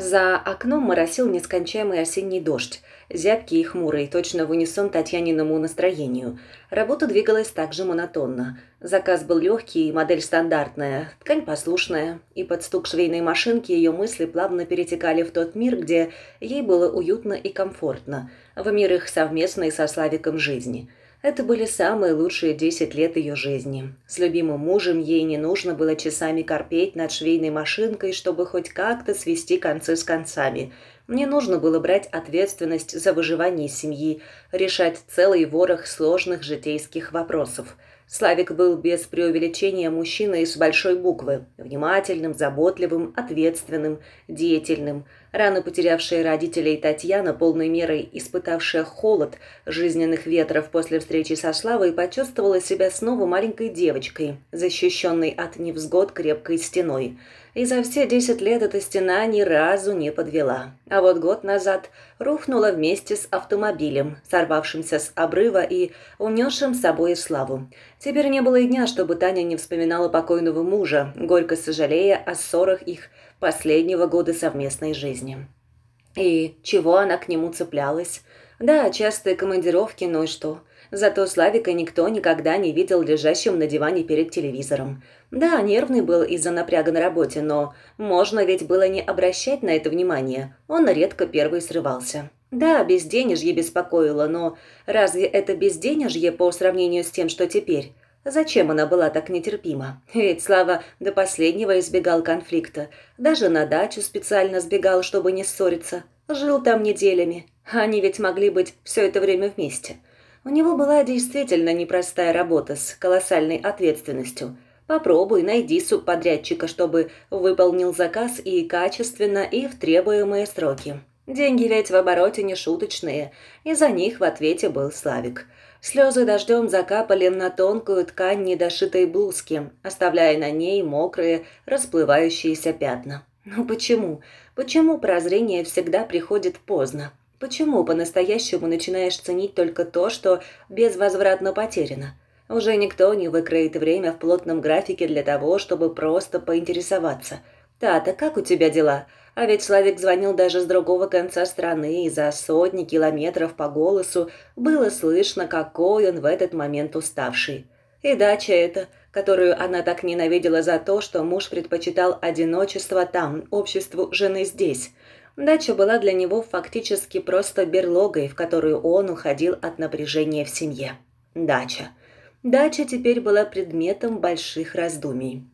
За окном моросил нескончаемый осенний дождь, зябкий и хмурый, точно в унисон Татьяниному настроению. Работа двигалась также монотонно. Заказ был легкий, модель стандартная, ткань послушная, и под стук швейной машинки ее мысли плавно перетекали в тот мир, где ей было уютно и комфортно, в мир их совместной со Славиком жизни. Это были самые лучшие 10 лет ее жизни. С любимым мужем ей не нужно было часами корпеть над швейной машинкой, чтобы хоть как-то свести концы с концами. Мне нужно было брать ответственность за выживание семьи, решать целый ворох сложных житейских вопросов – Славик был без преувеличения мужчиной с большой буквы, внимательным, заботливым, ответственным, деятельным. Рано потерявшая родителей Татьяна, полной мерой испытавшая холод жизненных ветров после встречи со Славой, почувствовала себя снова маленькой девочкой, защищенной от невзгод крепкой стеной. И за все десять лет эта стена ни разу не подвела. А вот год назад рухнула вместе с автомобилем, сорвавшимся с обрыва и унесшим с собой славу. Теперь не было и дня, чтобы Таня не вспоминала покойного мужа, горько сожалея о ссорах их последнего года совместной жизни. И чего она к нему цеплялась? Да, частые командировки, но ну и что? Зато Славика никто никогда не видел лежащим на диване перед телевизором. Да, нервный был из-за напряга на работе, но можно ведь было не обращать на это внимания. Он редко первый срывался. Да, безденежье беспокоило, но разве это безденежье по сравнению с тем, что теперь? Зачем она была так нетерпима? Ведь Слава до последнего избегал конфликта. Даже на дачу специально сбегал, чтобы не ссориться. Жил там неделями. Они ведь могли быть все это время вместе. У него была действительно непростая работа с колоссальной ответственностью – Попробуй найди субподрядчика, чтобы выполнил заказ и качественно, и в требуемые сроки. Деньги ведь в обороте не шуточные, и за них в ответе был Славик. Слезы дождем закапали на тонкую ткань недошитой блузки, оставляя на ней мокрые, расплывающиеся пятна. Но ну почему? Почему прозрение всегда приходит поздно? Почему по-настоящему начинаешь ценить только то, что безвозвратно потеряно? Уже никто не выкроит время в плотном графике для того, чтобы просто поинтересоваться. «Тата, как у тебя дела?» А ведь Славик звонил даже с другого конца страны, и за сотни километров по голосу было слышно, какой он в этот момент уставший. И дача эта, которую она так ненавидела за то, что муж предпочитал одиночество там, обществу жены здесь. Дача была для него фактически просто берлогой, в которую он уходил от напряжения в семье. Дача дача теперь была предметом больших раздумий.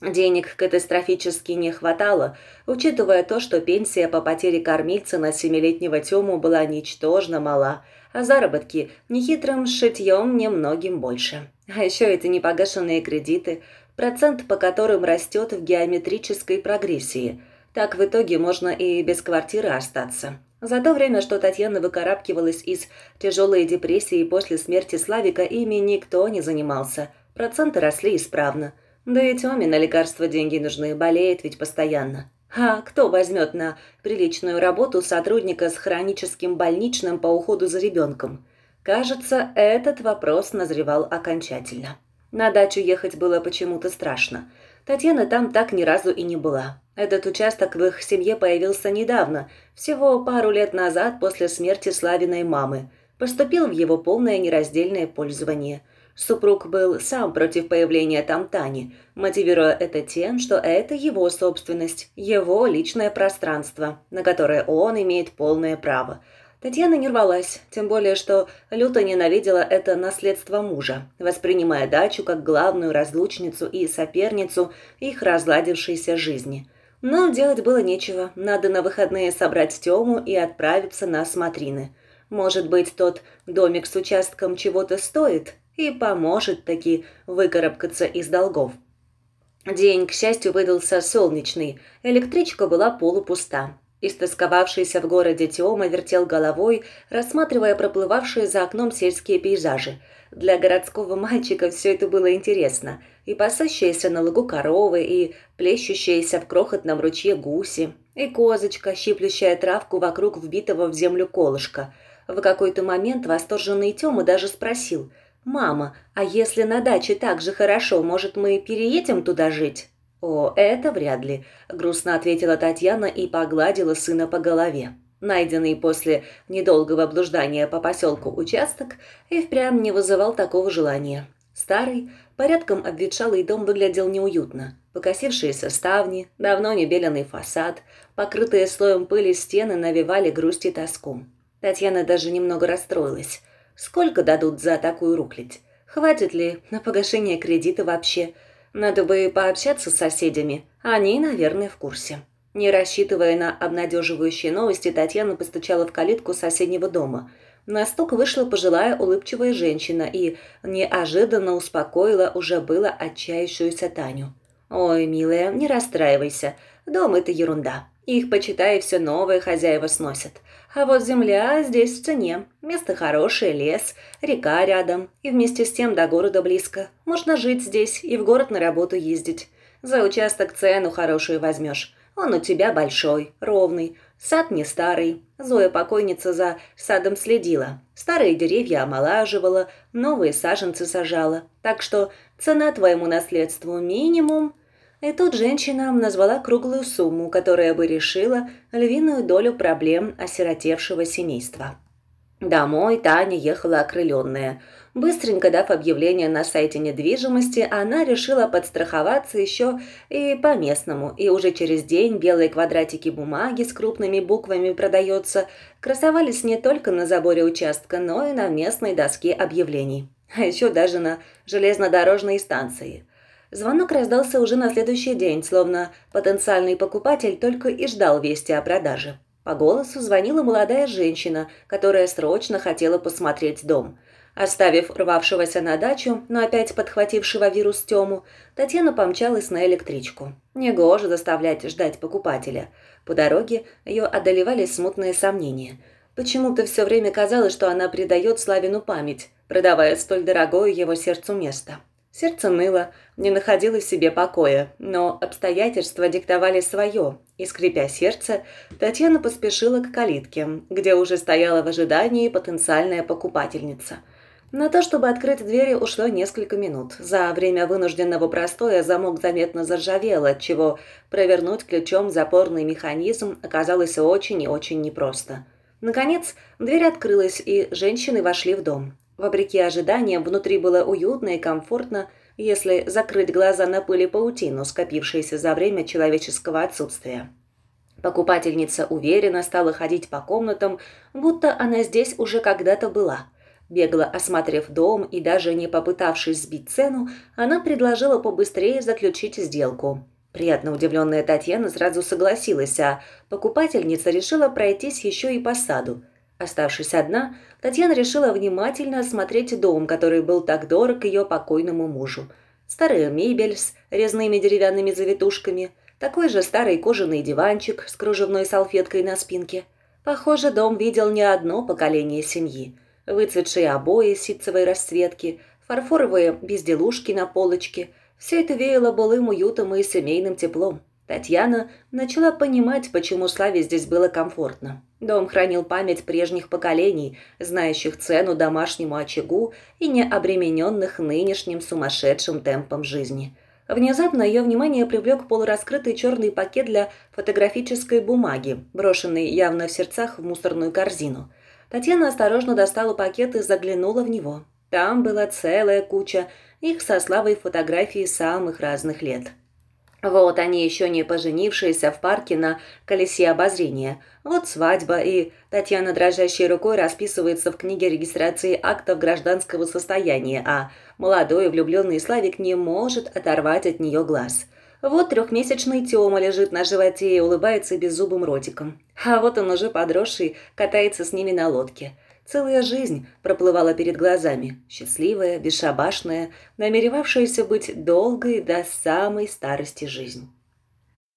Денег катастрофически не хватало, учитывая то, что пенсия по потере кормильца на семилетнего Тему была ничтожно мала, а заработки нехитрым шитьем немногим больше. А еще это непогашенные кредиты, процент по которым растет в геометрической прогрессии. Так в итоге можно и без квартиры остаться. За то время, что Татьяна выкарабкивалась из тяжелой депрессии после смерти Славика, ими никто не занимался. Проценты росли исправно. Да и Тёме на лекарства деньги нужны, болеет ведь постоянно. А кто возьмет на приличную работу сотрудника с хроническим больничным по уходу за ребенком? Кажется, этот вопрос назревал окончательно. На дачу ехать было почему-то страшно. Татьяна там так ни разу и не была. Этот участок в их семье появился недавно, всего пару лет назад после смерти Славиной мамы. Поступил в его полное нераздельное пользование. Супруг был сам против появления там Тани, мотивируя это тем, что это его собственность, его личное пространство, на которое он имеет полное право. Татьяна не рвалась, тем более, что люто ненавидела это наследство мужа, воспринимая дачу как главную разлучницу и соперницу их разладившейся жизни – но делать было нечего. Надо на выходные собрать Тему и отправиться на смотрины. Может быть, тот домик с участком чего-то стоит и поможет таки выкарабкаться из долгов. День, к счастью, выдался солнечный. Электричка была полупуста. Истосковавшийся в городе Тёма вертел головой, рассматривая проплывавшие за окном сельские пейзажи. Для городского мальчика все это было интересно и пасущиеся на лугу коровы, и плещущиеся в крохотном ручье гуси, и козочка, щиплющая травку вокруг вбитого в землю колышка. В какой-то момент восторженный Тёма даже спросил, «Мама, а если на даче так же хорошо, может, мы переедем туда жить?» «О, это вряд ли», – грустно ответила Татьяна и погладила сына по голове. Найденный после недолгого блуждания по поселку участок и впрямь не вызывал такого желания. Старый, порядком обветшалый дом выглядел неуютно. Покосившиеся ставни, давно не беленый фасад, покрытые слоем пыли стены навевали грусть и тоску. Татьяна даже немного расстроилась. Сколько дадут за такую руклить? Хватит ли на погашение кредита вообще? Надо бы пообщаться с соседями, они, наверное, в курсе. Не рассчитывая на обнадеживающие новости, Татьяна постучала в калитку соседнего дома – на стук вышла пожилая улыбчивая женщина и неожиданно успокоила уже было отчаявшуюся Таню. «Ой, милая, не расстраивайся. Дом – это ерунда. Их, почитай, все новые хозяева сносят. А вот земля здесь в цене. Место хорошее, лес, река рядом. И вместе с тем до города близко. Можно жить здесь и в город на работу ездить. За участок цену хорошую возьмешь. Он у тебя большой, ровный, сад не старый, Зоя-покойница за садом следила, старые деревья омолаживала, новые саженцы сажала. Так что цена твоему наследству минимум. И тут женщина назвала круглую сумму, которая бы решила львиную долю проблем осиротевшего семейства. Домой Таня ехала окрыленная – Быстренько дав объявление на сайте недвижимости, она решила подстраховаться еще и по-местному, и уже через день белые квадратики бумаги с крупными буквами «Продается» красовались не только на заборе участка, но и на местной доске объявлений, а еще даже на железнодорожной станции – Звонок раздался уже на следующий день, словно потенциальный покупатель только и ждал вести о продаже. По голосу звонила молодая женщина, которая срочно хотела посмотреть дом. Оставив рвавшегося на дачу, но опять подхватившего вирус Тему, Татьяна помчалась на электричку. Негоже заставлять ждать покупателя. По дороге ее одолевали смутные сомнения. Почему-то все время казалось, что она предает Славину память, продавая столь дорогое его сердцу место. Сердце ныло, не находило в себе покоя, но обстоятельства диктовали свое, и, скрипя сердце, Татьяна поспешила к калитке, где уже стояла в ожидании потенциальная покупательница – на то, чтобы открыть двери, ушло несколько минут. За время вынужденного простоя замок заметно заржавел, отчего провернуть ключом запорный механизм оказалось очень и очень непросто. Наконец, дверь открылась, и женщины вошли в дом. Вопреки ожиданиям, внутри было уютно и комфортно, если закрыть глаза на пыли паутину, скопившуюся за время человеческого отсутствия. Покупательница уверенно стала ходить по комнатам, будто она здесь уже когда-то была – Бегло осмотрев дом и даже не попытавшись сбить цену, она предложила побыстрее заключить сделку. Приятно удивленная Татьяна сразу согласилась, а покупательница решила пройтись еще и по саду. Оставшись одна, Татьяна решила внимательно осмотреть дом, который был так дорог ее покойному мужу. Старая мебель с резными деревянными завитушками, такой же старый кожаный диванчик с кружевной салфеткой на спинке. Похоже, дом видел не одно поколение семьи – Выцветшие обои ситцевой расцветки, фарфоровые безделушки на полочке – все это веяло былым уютом и семейным теплом. Татьяна начала понимать, почему Славе здесь было комфортно. Дом хранил память прежних поколений, знающих цену домашнему очагу и не обремененных нынешним сумасшедшим темпом жизни. Внезапно ее внимание привлек полураскрытый черный пакет для фотографической бумаги, брошенный явно в сердцах в мусорную корзину – Татьяна осторожно достала пакет и заглянула в него. Там была целая куча их со Славой фотографий самых разных лет. Вот они еще не поженившиеся в парке на колесе обозрения. Вот свадьба, и Татьяна дрожащей рукой расписывается в книге регистрации актов гражданского состояния, а молодой влюбленный Славик не может оторвать от нее глаз – вот трехмесячный Тёма лежит на животе и улыбается беззубым ротиком. А вот он уже подросший, катается с ними на лодке. Целая жизнь проплывала перед глазами, счастливая, бесшабашная, намеревавшаяся быть долгой до самой старости жизнь.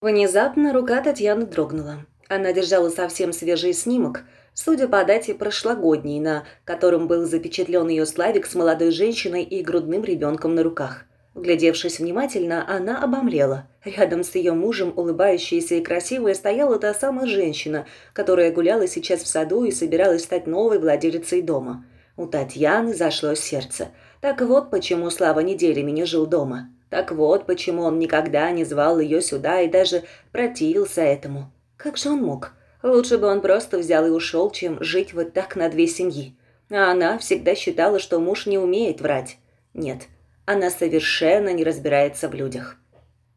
Внезапно рука Татьяны дрогнула. Она держала совсем свежий снимок, судя по дате прошлогодней, на котором был запечатлен ее Славик с молодой женщиной и грудным ребенком на руках – Глядевшись внимательно, она обомлела. Рядом с ее мужем, улыбающаяся и красивая, стояла та самая женщина, которая гуляла сейчас в саду и собиралась стать новой владелицей дома. У Татьяны зашло сердце. Так вот почему Слава неделями не жил дома. Так вот почему он никогда не звал ее сюда и даже противился этому. Как же он мог? Лучше бы он просто взял и ушел, чем жить вот так на две семьи. А она всегда считала, что муж не умеет врать. Нет, она совершенно не разбирается в людях.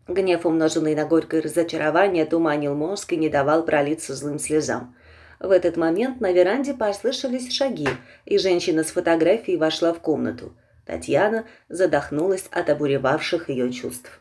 Гнев, умноженный на горькое разочарование, туманил мозг и не давал пролиться злым слезам. В этот момент на веранде послышались шаги, и женщина с фотографией вошла в комнату. Татьяна задохнулась от обуревавших ее чувств.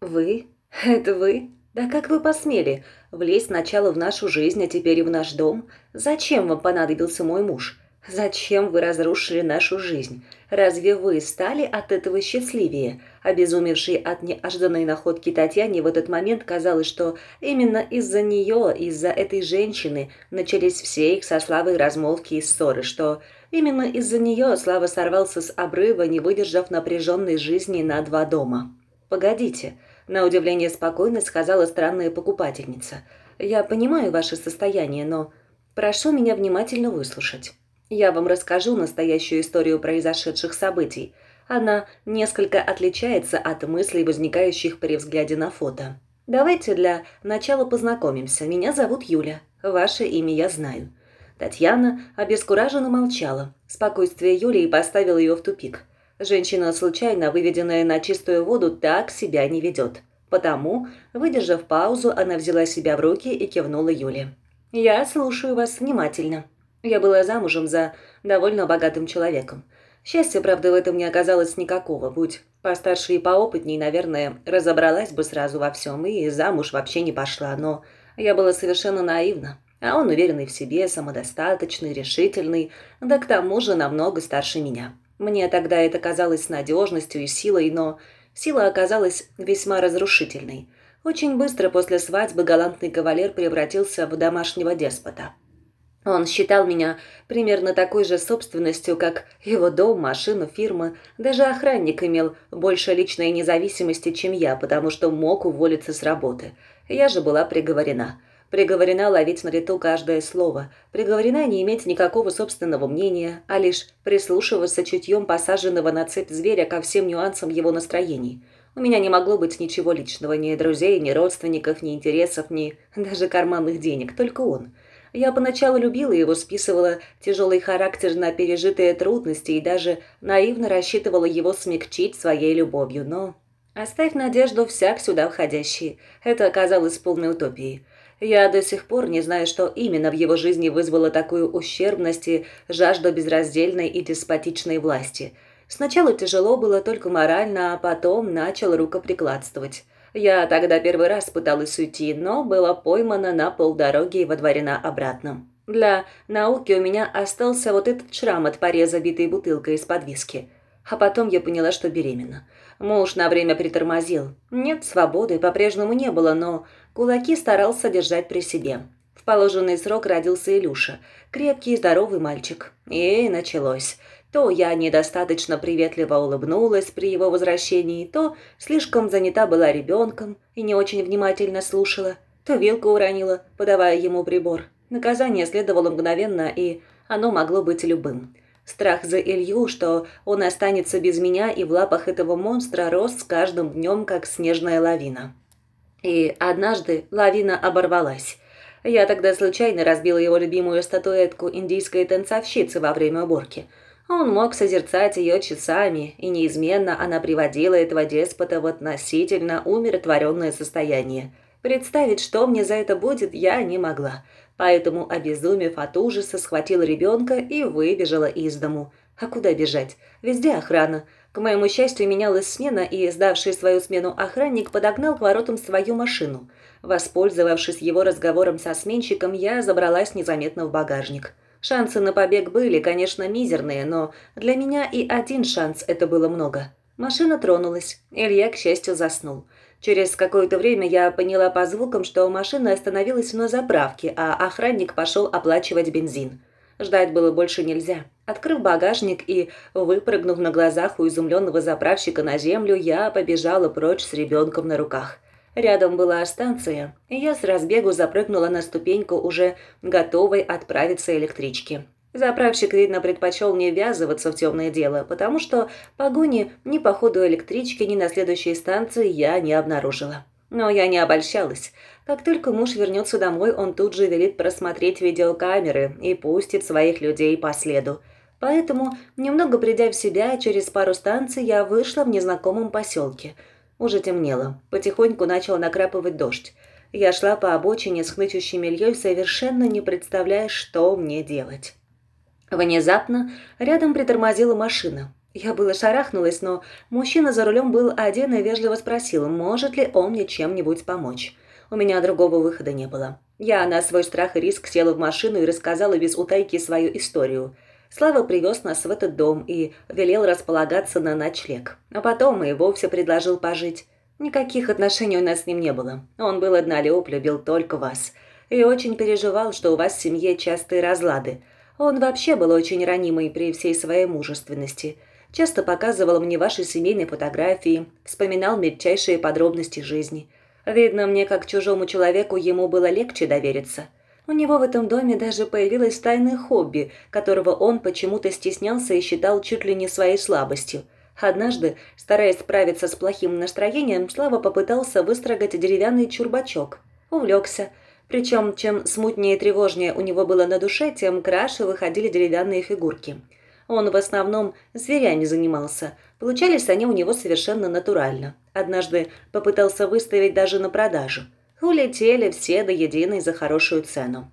«Вы? Это вы? Да как вы посмели? Влезть сначала в нашу жизнь, а теперь и в наш дом? Зачем вам понадобился мой муж? Зачем вы разрушили нашу жизнь? Разве вы стали от этого счастливее? Обезумевшей от неожиданной находки Татьяне в этот момент казалось, что именно из-за нее, из-за этой женщины начались все их со Славой размолвки и ссоры, что именно из-за нее Слава сорвался с обрыва, не выдержав напряженной жизни на два дома. «Погодите», – на удивление спокойно сказала странная покупательница. «Я понимаю ваше состояние, но прошу меня внимательно выслушать». Я вам расскажу настоящую историю произошедших событий. Она несколько отличается от мыслей, возникающих при взгляде на фото. Давайте для начала познакомимся. Меня зовут Юля. Ваше имя я знаю. Татьяна обескураженно молчала. Спокойствие Юлии поставило ее в тупик. Женщина, случайно выведенная на чистую воду, так себя не ведет. Потому, выдержав паузу, она взяла себя в руки и кивнула Юле. «Я слушаю вас внимательно», я была замужем за довольно богатым человеком. Счастья, правда, в этом не оказалось никакого. Будь постарше и поопытней, наверное, разобралась бы сразу во всем и замуж вообще не пошла. Но я была совершенно наивна. А он уверенный в себе, самодостаточный, решительный, да к тому же намного старше меня. Мне тогда это казалось надежностью и силой, но сила оказалась весьма разрушительной. Очень быстро после свадьбы галантный кавалер превратился в домашнего деспота. Он считал меня примерно такой же собственностью, как его дом, машину, фирмы. Даже охранник имел больше личной независимости, чем я, потому что мог уволиться с работы. Я же была приговорена. Приговорена ловить на лету каждое слово. Приговорена не иметь никакого собственного мнения, а лишь прислушиваться чутьем посаженного на цепь зверя ко всем нюансам его настроений. У меня не могло быть ничего личного, ни друзей, ни родственников, ни интересов, ни даже карманных денег, только он – я поначалу любила его, списывала тяжелый характер на пережитые трудности и даже наивно рассчитывала его смягчить своей любовью, но... Оставь надежду всяк сюда входящий. Это оказалось полной утопией. Я до сих пор не знаю, что именно в его жизни вызвало такую ущербность и жажду безраздельной и деспотичной власти. Сначала тяжело было только морально, а потом начал рукоприкладствовать. Я тогда первый раз пыталась уйти, но была поймана на полдороги и водворена обратно. Для науки у меня остался вот этот шрам от пореза, битой бутылкой из-под виски. А потом я поняла, что беременна. Муж на время притормозил. Нет, свободы по-прежнему не было, но кулаки старался держать при себе. В положенный срок родился Илюша. Крепкий и здоровый мальчик. И началось. То я недостаточно приветливо улыбнулась при его возвращении, то слишком занята была ребенком и не очень внимательно слушала, то вилку уронила, подавая ему прибор. Наказание следовало мгновенно, и оно могло быть любым. Страх за Илью, что он останется без меня и в лапах этого монстра, рос с каждым днем, как снежная лавина. И однажды лавина оборвалась. Я тогда случайно разбила его любимую статуэтку индийской танцовщицы во время уборки – а он мог созерцать ее часами, и неизменно она приводила этого деспота в относительно умиротворенное состояние. Представить, что мне за это будет, я не могла, поэтому, обезумев от ужаса, схватила ребенка и выбежала из дому. А куда бежать? Везде охрана. К моему счастью, менялась смена, и сдавший свою смену охранник подогнал к воротам свою машину. Воспользовавшись его разговором со сменщиком, я забралась незаметно в багажник. Шансы на побег были, конечно, мизерные, но для меня и один шанс это было много. Машина тронулась. Илья, к счастью, заснул. Через какое-то время я поняла по звукам, что машина остановилась на заправке, а охранник пошел оплачивать бензин. Ждать было больше нельзя. Открыв багажник и выпрыгнув на глазах у изумленного заправщика на землю, я побежала прочь с ребенком на руках. Рядом была станция, и я с разбегу запрыгнула на ступеньку уже готовой отправиться электрички. Заправщик, видно, предпочел не ввязываться в темное дело, потому что погони ни по ходу электрички, ни на следующей станции я не обнаружила. Но я не обольщалась. Как только муж вернется домой, он тут же велит просмотреть видеокамеры и пустит своих людей по следу. Поэтому, немного придя в себя, через пару станций я вышла в незнакомом поселке – уже темнело. Потихоньку начал накрапывать дождь. Я шла по обочине с хнычущей мельей, совершенно не представляя, что мне делать. Внезапно рядом притормозила машина. Я было шарахнулась, но мужчина за рулем был один и вежливо спросил, может ли он мне чем-нибудь помочь. У меня другого выхода не было. Я на свой страх и риск села в машину и рассказала без утайки свою историю – Слава привез нас в этот дом и велел располагаться на ночлег. А потом и вовсе предложил пожить. Никаких отношений у нас с ним не было. Он был однолюб, любил только вас. И очень переживал, что у вас в семье частые разлады. Он вообще был очень ранимый при всей своей мужественности. Часто показывал мне ваши семейные фотографии, вспоминал мельчайшие подробности жизни. Видно мне, как чужому человеку ему было легче довериться – у него в этом доме даже появилось тайное хобби, которого он почему-то стеснялся и считал чуть ли не своей слабостью. Однажды, стараясь справиться с плохим настроением, Слава попытался выстрогать деревянный чурбачок. Увлекся. Причем, чем смутнее и тревожнее у него было на душе, тем краше выходили деревянные фигурки. Он в основном зверями занимался. Получались они у него совершенно натурально. Однажды попытался выставить даже на продажу – Улетели все до единой за хорошую цену.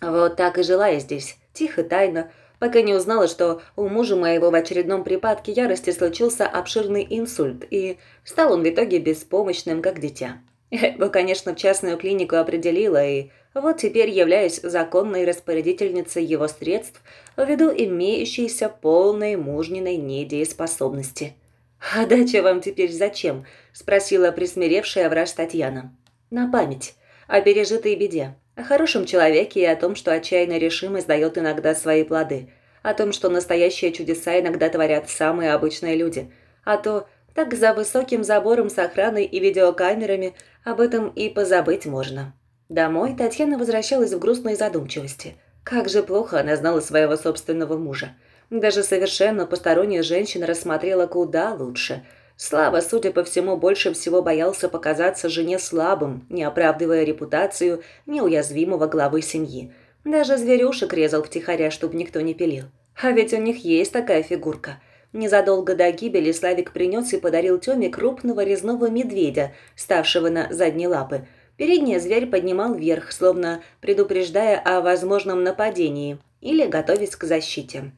Вот так и жила я здесь, тихо, тайно, пока не узнала, что у мужа моего в очередном припадке ярости случился обширный инсульт, и стал он в итоге беспомощным, как дитя. Я его, конечно, в частную клинику определила, и вот теперь являюсь законной распорядительницей его средств ввиду имеющейся полной мужниной недееспособности. «А дача вам теперь зачем?» – спросила присмиревшая врач Татьяна. На память. О пережитой беде. О хорошем человеке и о том, что отчаянная решимость дает иногда свои плоды. О том, что настоящие чудеса иногда творят самые обычные люди. А то, так за высоким забором с охраной и видеокамерами об этом и позабыть можно. Домой Татьяна возвращалась в грустной задумчивости. Как же плохо она знала своего собственного мужа. Даже совершенно посторонняя женщина рассмотрела куда лучше – Слава, судя по всему, больше всего боялся показаться жене слабым, не оправдывая репутацию неуязвимого главы семьи. Даже зверюшек резал втихаря, чтобы никто не пилил. А ведь у них есть такая фигурка. Незадолго до гибели Славик принес и подарил Тёме крупного резного медведя, ставшего на задние лапы. Передняя зверь поднимал вверх, словно предупреждая о возможном нападении или готовясь к защите.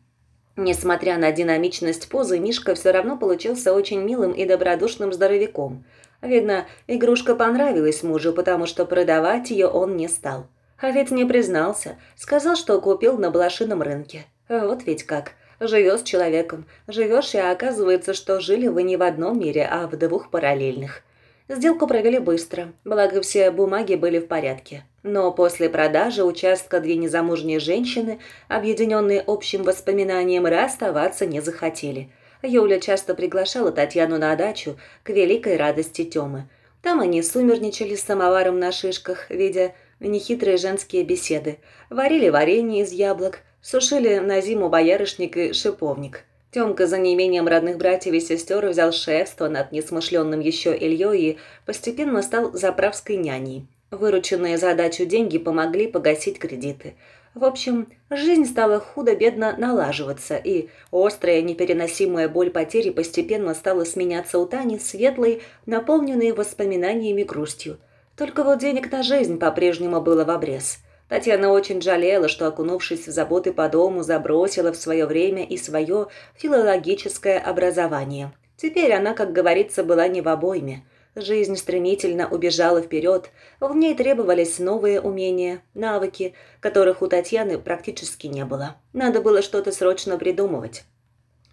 Несмотря на динамичность позы, Мишка все равно получился очень милым и добродушным здоровяком. Видно, игрушка понравилась мужу, потому что продавать ее он не стал. А ведь не признался, сказал, что купил на блошином рынке. Вот ведь как. Живешь с человеком, живешь, и оказывается, что жили вы не в одном мире, а в двух параллельных. Сделку провели быстро, благо все бумаги были в порядке. Но после продажи участка две незамужние женщины, объединенные общим воспоминанием, расставаться не захотели. Юля часто приглашала Татьяну на дачу к великой радости Тёмы. Там они сумерничали с самоваром на шишках, видя нехитрые женские беседы, варили варенье из яблок, сушили на зиму боярышник и шиповник – Тёмка за неимением родных братьев и сестер взял шефство над несмышленным ещё Ильей и постепенно стал заправской няней. Вырученные за дачу деньги помогли погасить кредиты. В общем, жизнь стала худо-бедно налаживаться, и острая непереносимая боль потери постепенно стала сменяться у Тани светлой, наполненной воспоминаниями грустью. Только вот денег на жизнь по-прежнему было в обрез – Татьяна очень жалела, что, окунувшись в заботы по дому, забросила в свое время и свое филологическое образование. Теперь она, как говорится, была не в обойме. Жизнь стремительно убежала вперед, в ней требовались новые умения, навыки, которых у Татьяны практически не было. Надо было что-то срочно придумывать.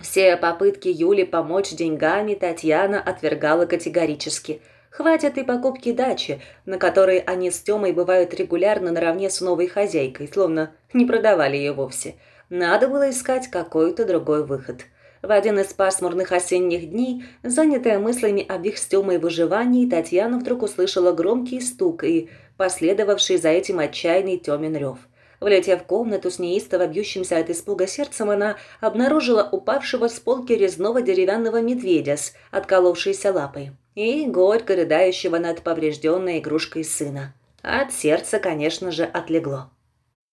Все попытки Юли помочь деньгами Татьяна отвергала категорически – Хватит и покупки дачи, на которой они с Тёмой бывают регулярно наравне с новой хозяйкой, словно не продавали её вовсе. Надо было искать какой-то другой выход. В один из пасмурных осенних дней, занятая мыслями об их с Тёмой выживании, Татьяна вдруг услышала громкий стук и последовавший за этим отчаянный Тёмин рев. Влетев в комнату с неистово бьющимся от испуга сердцем, она обнаружила упавшего с полки резного деревянного медведя с отколовшейся лапой и горько рыдающего над поврежденной игрушкой сына. От сердца, конечно же, отлегло.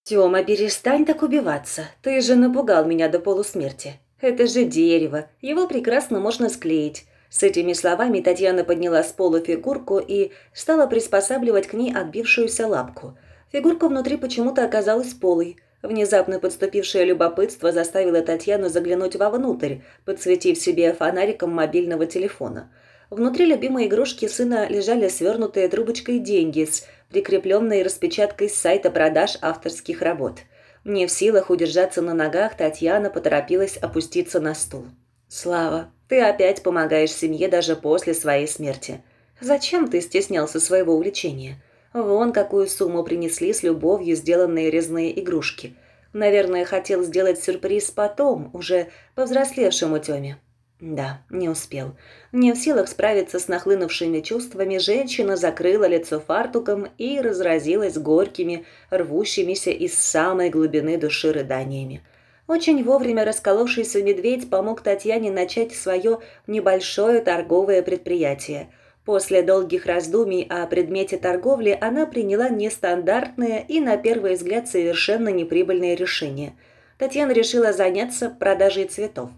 «Тёма, перестань так убиваться. Ты же напугал меня до полусмерти. Это же дерево. Его прекрасно можно склеить». С этими словами Татьяна подняла с пола фигурку и стала приспосабливать к ней отбившуюся лапку. Фигурка внутри почему-то оказалась полой. Внезапно подступившее любопытство заставило Татьяну заглянуть вовнутрь, подсветив себе фонариком мобильного телефона – Внутри любимой игрушки сына лежали свернутые трубочкой деньги с прикрепленной распечаткой с сайта продаж авторских работ. Не в силах удержаться на ногах, Татьяна поторопилась опуститься на стул. «Слава, ты опять помогаешь семье даже после своей смерти. Зачем ты стеснялся своего увлечения? Вон какую сумму принесли с любовью сделанные резные игрушки. Наверное, хотел сделать сюрприз потом, уже повзрослевшему Тёме. Да, не успел. Не в силах справиться с нахлынувшими чувствами, женщина закрыла лицо фартуком и разразилась горькими, рвущимися из самой глубины души рыданиями. Очень вовремя расколовшийся медведь помог Татьяне начать свое небольшое торговое предприятие. После долгих раздумий о предмете торговли она приняла нестандартное и, на первый взгляд, совершенно неприбыльное решение. Татьяна решила заняться продажей цветов.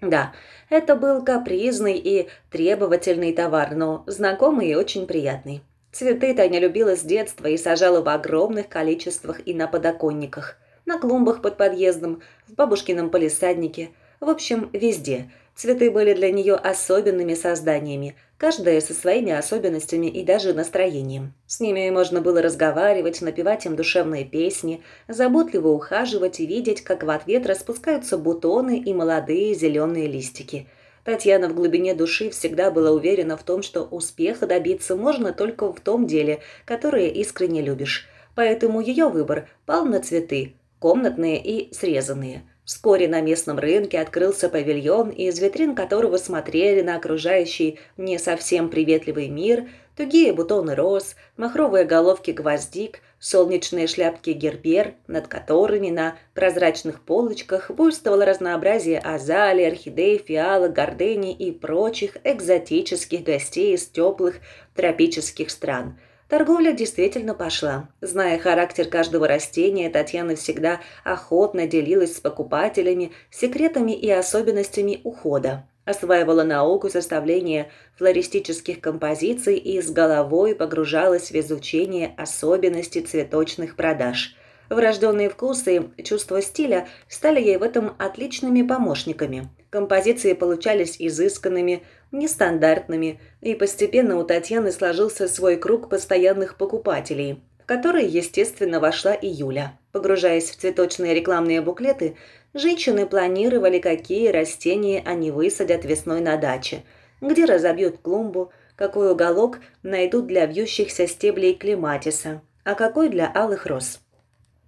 Да, это был капризный и требовательный товар, но знакомый и очень приятный. Цветы Таня любила с детства и сажала в огромных количествах и на подоконниках, на клумбах под подъездом, в бабушкином полисаднике, в общем, везде – Цветы были для нее особенными созданиями, каждая со своими особенностями и даже настроением. С ними можно было разговаривать, напевать им душевные песни, заботливо ухаживать и видеть, как в ответ распускаются бутоны и молодые зеленые листики. Татьяна в глубине души всегда была уверена в том, что успеха добиться можно только в том деле, которое искренне любишь. Поэтому ее выбор пал на цветы – комнатные и срезанные – Вскоре на местном рынке открылся павильон, из витрин которого смотрели на окружающий не совсем приветливый мир тугие бутоны роз, махровые головки гвоздик, солнечные шляпки гербер, над которыми на прозрачных полочках буйствовало разнообразие азалий, орхидей, фиалок, гордений и прочих экзотических гостей из теплых тропических стран – Торговля действительно пошла. Зная характер каждого растения, Татьяна всегда охотно делилась с покупателями секретами и особенностями ухода. Осваивала науку составления флористических композиций и с головой погружалась в изучение особенностей цветочных продаж. Врожденные вкусы, чувство стиля стали ей в этом отличными помощниками. Композиции получались изысканными, нестандартными, и постепенно у Татьяны сложился свой круг постоянных покупателей, в который, естественно, вошла и Юля. Погружаясь в цветочные рекламные буклеты, женщины планировали, какие растения они высадят весной на даче, где разобьют клумбу, какой уголок найдут для вьющихся стеблей клематиса, а какой для алых роз.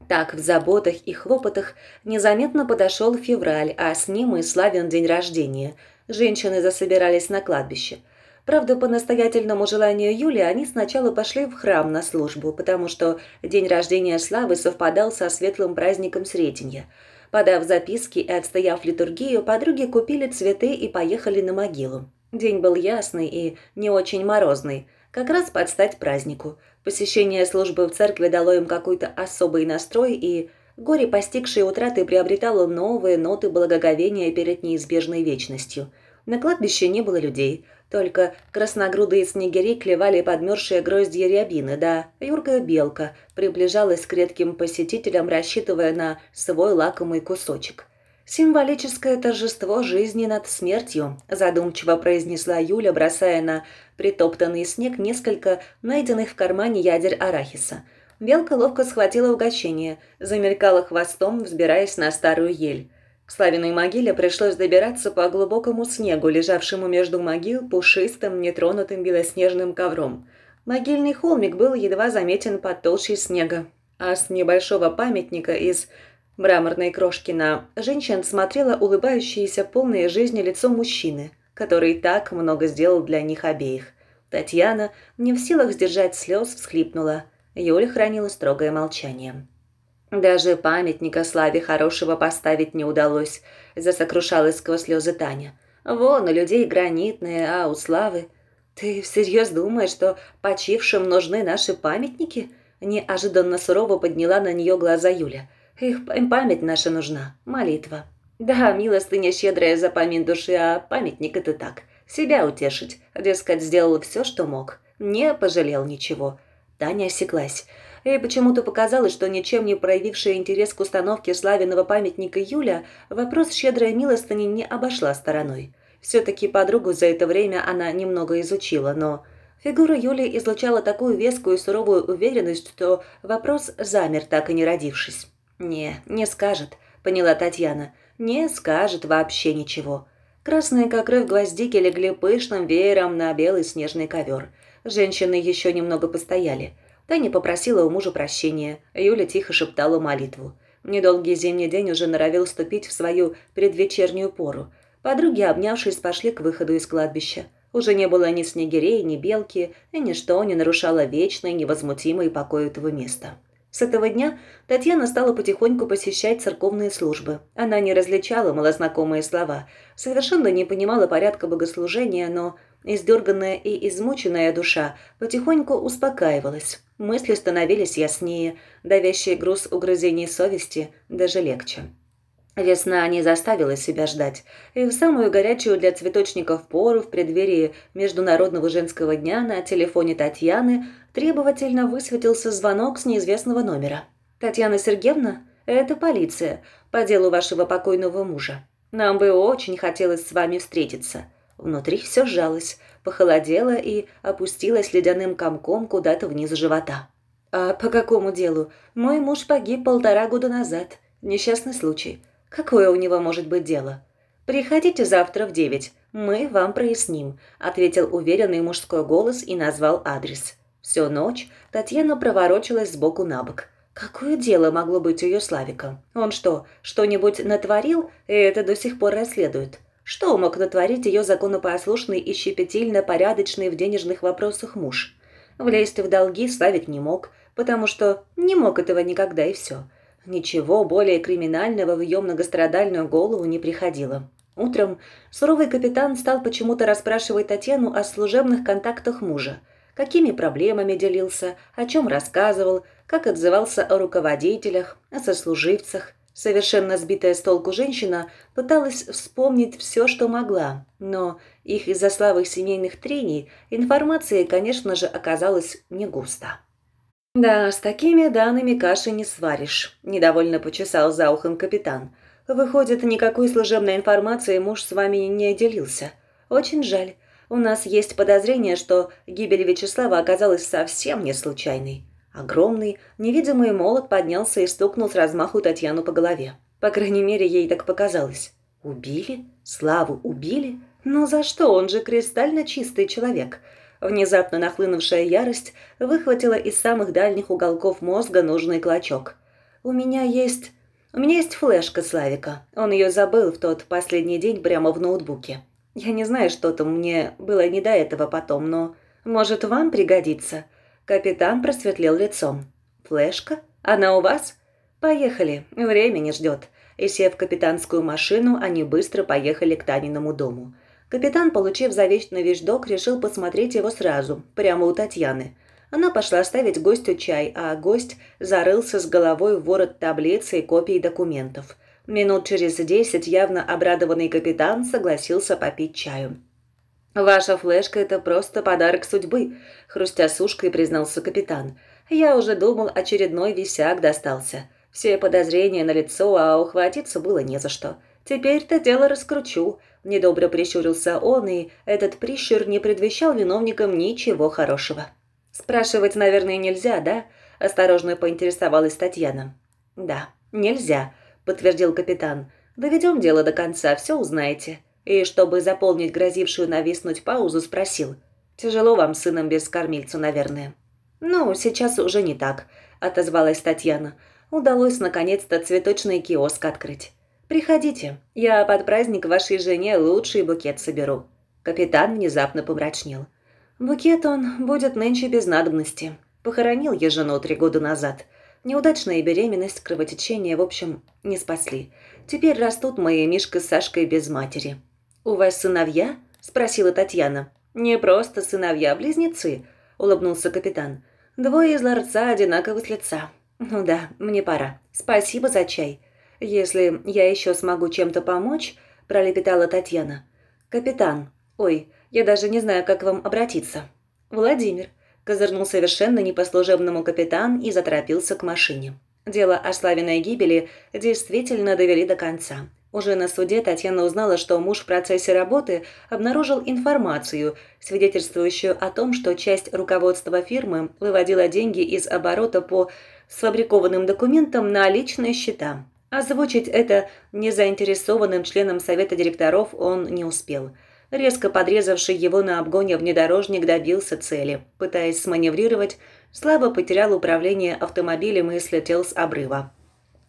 Так в заботах и хлопотах незаметно подошел февраль, а с ним и славен день рождения – женщины засобирались на кладбище. Правда, по настоятельному желанию Юли они сначала пошли в храм на службу, потому что день рождения Славы совпадал со светлым праздником Сретенья. Подав записки и отстояв литургию, подруги купили цветы и поехали на могилу. День был ясный и не очень морозный, как раз под стать празднику. Посещение службы в церкви дало им какой-то особый настрой и Горе, постигшее утраты, приобретало новые ноты благоговения перед неизбежной вечностью. На кладбище не было людей, только красногрудые снегири клевали подмерзшие гроздья рябины, да юркая белка приближалась к редким посетителям, рассчитывая на свой лакомый кусочек. «Символическое торжество жизни над смертью», – задумчиво произнесла Юля, бросая на притоптанный снег несколько найденных в кармане ядер арахиса – Белка ловко схватила угощение, замелькала хвостом, взбираясь на старую ель. К Славиной могиле пришлось добираться по глубокому снегу, лежавшему между могил пушистым, нетронутым белоснежным ковром. Могильный холмик был едва заметен под толщей снега, а с небольшого памятника из мраморной крошки на женщин смотрела улыбающееся полное жизни лицо мужчины, который так много сделал для них обеих. Татьяна, не в силах сдержать слез, всхлипнула – Юля хранила строгое молчание. «Даже памятник о славе хорошего поставить не удалось», – засокрушалась сквозь слезы Таня. «Вон, у людей гранитные, а у славы...» «Ты всерьез думаешь, что почившим нужны наши памятники?» Неожиданно сурово подняла на нее глаза Юля. «Их память наша нужна, молитва». «Да, милостыня щедрая за память души, а памятник это так. Себя утешить. Дескать, сделал все, что мог. Не пожалел ничего. Таня осеклась. Ей почему-то показалось, что ничем не проявившая интерес к установке славяного памятника Юля вопрос щедрой милостыни не обошла стороной. Все-таки подругу за это время она немного изучила, но... Фигура Юли излучала такую вескую и суровую уверенность, что вопрос замер, так и не родившись. «Не, не скажет», — поняла Татьяна. «Не скажет вообще ничего». Красные, как рыв гвоздики, легли пышным веером на белый снежный ковер. Женщины еще немного постояли. Таня попросила у мужа прощения, Юля тихо шептала молитву. Недолгий зимний день уже норовил вступить в свою предвечернюю пору. Подруги, обнявшись, пошли к выходу из кладбища. Уже не было ни снегирей, ни белки, и ничто не нарушало вечный, невозмутимый покой этого места. С этого дня Татьяна стала потихоньку посещать церковные службы. Она не различала малознакомые слова, совершенно не понимала порядка богослужения, но Издерганная и измученная душа потихоньку успокаивалась. Мысли становились яснее, давящий груз угрызений совести даже легче. Весна не заставила себя ждать, и в самую горячую для цветочников пору в преддверии Международного женского дня на телефоне Татьяны требовательно высветился звонок с неизвестного номера. «Татьяна Сергеевна, это полиция, по делу вашего покойного мужа. Нам бы очень хотелось с вами встретиться. Внутри все сжалось, похолодело и опустилось ледяным комком куда-то вниз живота. «А по какому делу? Мой муж погиб полтора года назад. Несчастный случай. Какое у него может быть дело?» «Приходите завтра в девять. Мы вам проясним», – ответил уверенный мужской голос и назвал адрес. Всю ночь Татьяна проворочилась сбоку на бок. Какое дело могло быть у ее Славика? Он что, что-нибудь натворил, и это до сих пор расследует? Что мог натворить ее законопослушный и щепетильно порядочный в денежных вопросах муж? Влезть в долги ставить не мог, потому что не мог этого никогда и все. Ничего более криминального в ее многострадальную голову не приходило. Утром суровый капитан стал почему-то расспрашивать Татьяну о служебных контактах мужа. Какими проблемами делился, о чем рассказывал, как отзывался о руководителях, о сослуживцах. Совершенно сбитая с толку женщина пыталась вспомнить все, что могла, но их из-за славы семейных трений информации, конечно же, оказалось не густо. «Да, с такими данными каши не сваришь», – недовольно почесал за ухом капитан. «Выходит, никакой служебной информации муж с вами не делился. Очень жаль. У нас есть подозрение, что гибель Вячеслава оказалась совсем не случайной. Огромный, невидимый молот поднялся и стукнул с размаху Татьяну по голове. По крайней мере, ей так показалось. Убили? Славу убили? Но за что? Он же кристально чистый человек. Внезапно нахлынувшая ярость выхватила из самых дальних уголков мозга нужный клочок. «У меня есть... У меня есть флешка Славика. Он ее забыл в тот последний день прямо в ноутбуке. Я не знаю, что там мне было не до этого потом, но... Может, вам пригодится?» Капитан просветлел лицом. «Флешка? Она у вас? Поехали, время не ждет». И сев в капитанскую машину, они быстро поехали к Таниному дому. Капитан, получив завещанный вещдок, решил посмотреть его сразу, прямо у Татьяны. Она пошла оставить гостю чай, а гость зарылся с головой в ворот таблицы и копии документов. Минут через десять явно обрадованный капитан согласился попить чаю. «Ваша флешка — это просто подарок судьбы», — хрустя сушкой признался капитан. «Я уже думал, очередной висяк достался. Все подозрения на лицо, а ухватиться было не за что. Теперь-то дело раскручу», — недобро прищурился он, и этот прищур не предвещал виновникам ничего хорошего. «Спрашивать, наверное, нельзя, да?» – осторожно поинтересовалась Татьяна. «Да, нельзя», – подтвердил капитан. «Доведем дело до конца, все узнаете» и, чтобы заполнить грозившую нависнуть паузу, спросил. «Тяжело вам с сыном без кормильца, наверное». «Ну, сейчас уже не так», – отозвалась Татьяна. «Удалось наконец-то цветочный киоск открыть. Приходите, я под праздник вашей жене лучший букет соберу». Капитан внезапно помрачнел. «Букет он будет нынче без надобности. Похоронил я жену три года назад. Неудачная беременность, кровотечение, в общем, не спасли. Теперь растут мои Мишка с Сашкой без матери. «У вас сыновья?» – спросила Татьяна. «Не просто сыновья, близнецы», – улыбнулся капитан. «Двое из ларца одинаковы с лица. Ну да, мне пора. Спасибо за чай. Если я еще смогу чем-то помочь», – пролепетала Татьяна. «Капитан, ой, я даже не знаю, как к вам обратиться». «Владимир», – козырнул совершенно непослужебному капитан и заторопился к машине. Дело о Славиной гибели действительно довели до конца. Уже на суде Татьяна узнала, что муж в процессе работы обнаружил информацию, свидетельствующую о том, что часть руководства фирмы выводила деньги из оборота по сфабрикованным документам на личные счета. Озвучить это незаинтересованным членом совета директоров он не успел. Резко подрезавший его на обгоне внедорожник добился цели. Пытаясь сманеврировать, слабо потерял управление автомобилем и слетел с обрыва.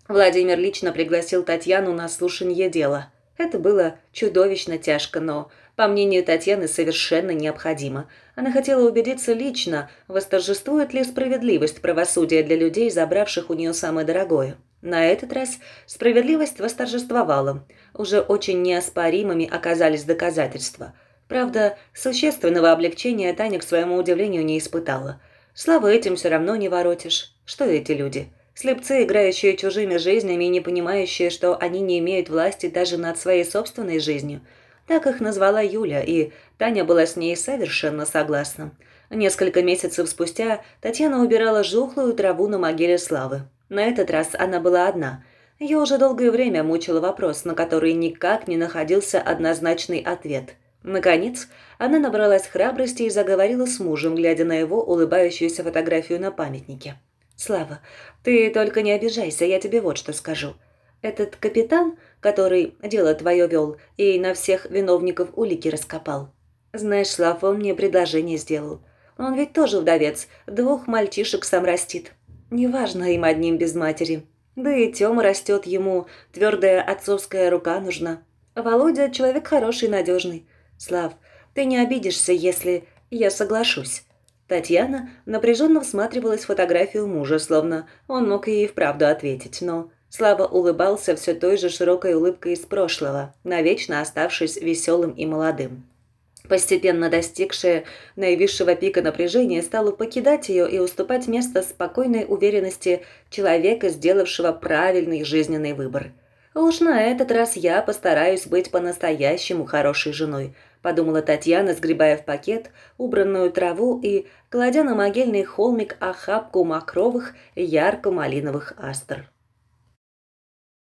Владимир лично пригласил Татьяну на слушание дела. Это было чудовищно тяжко, но, по мнению Татьяны, совершенно необходимо. Она хотела убедиться лично, восторжествует ли справедливость правосудия для людей, забравших у нее самое дорогое. На этот раз справедливость восторжествовала. Уже очень неоспоримыми оказались доказательства. Правда, существенного облегчения Таня, к своему удивлению, не испытала. Славы этим все равно не воротишь. Что эти люди? Слепцы, играющие чужими жизнями и не понимающие, что они не имеют власти даже над своей собственной жизнью. Так их назвала Юля, и Таня была с ней совершенно согласна. Несколько месяцев спустя Татьяна убирала жухлую траву на могиле Славы. На этот раз она была одна. Ее уже долгое время мучил вопрос, на который никак не находился однозначный ответ. Наконец, она набралась храбрости и заговорила с мужем, глядя на его улыбающуюся фотографию на памятнике. Слава, ты только не обижайся, я тебе вот что скажу. Этот капитан, который дело твое вел и на всех виновников улики раскопал. Знаешь, Слав, он мне предложение сделал. Он ведь тоже вдовец, двух мальчишек сам растит. Неважно им одним без матери. Да и Тёма растет ему, твердая отцовская рука нужна. Володя человек хороший, надежный. Слав, ты не обидишься, если я соглашусь. Татьяна напряженно всматривалась в фотографию мужа, словно он мог ей вправду ответить, но Слава улыбался все той же широкой улыбкой из прошлого, навечно оставшись веселым и молодым. Постепенно достигшее наивысшего пика напряжения стало покидать ее и уступать место спокойной уверенности человека, сделавшего правильный жизненный выбор. «Уж на этот раз я постараюсь быть по-настоящему хорошей женой», – подумала Татьяна, сгребая в пакет убранную траву и кладя на могильный холмик охапку макровых ярко-малиновых астр.